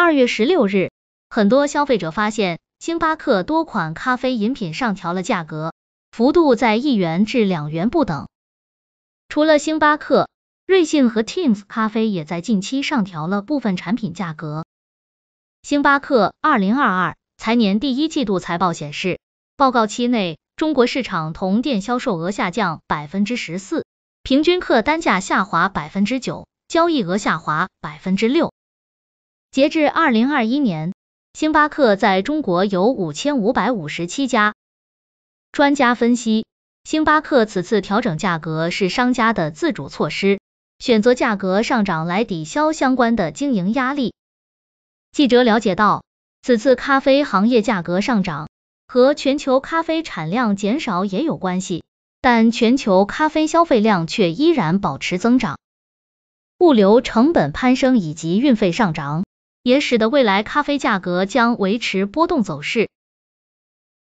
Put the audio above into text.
二月十六日，很多消费者发现星巴克多款咖啡饮品上调了价格，幅度在一元至两元不等。除了星巴克，瑞幸和 Tim's 咖啡也在近期上调了部分产品价格。星巴克二零二二财年第一季度财报显示，报告期内中国市场同店销售额下降百分之十四，平均客单价下滑百分之九，交易额下滑百分之六。截至二零二一年，星巴克在中国有五千五百五十七家。专家分析，星巴克此次调整价格是商家的自主措施，选择价格上涨来抵消相关的经营压力。记者了解到，此次咖啡行业价格上涨和全球咖啡产量减少也有关系，但全球咖啡消费量却依然保持增长。物流成本攀升以及运费上涨。也使得未来咖啡价格将维持波动走势。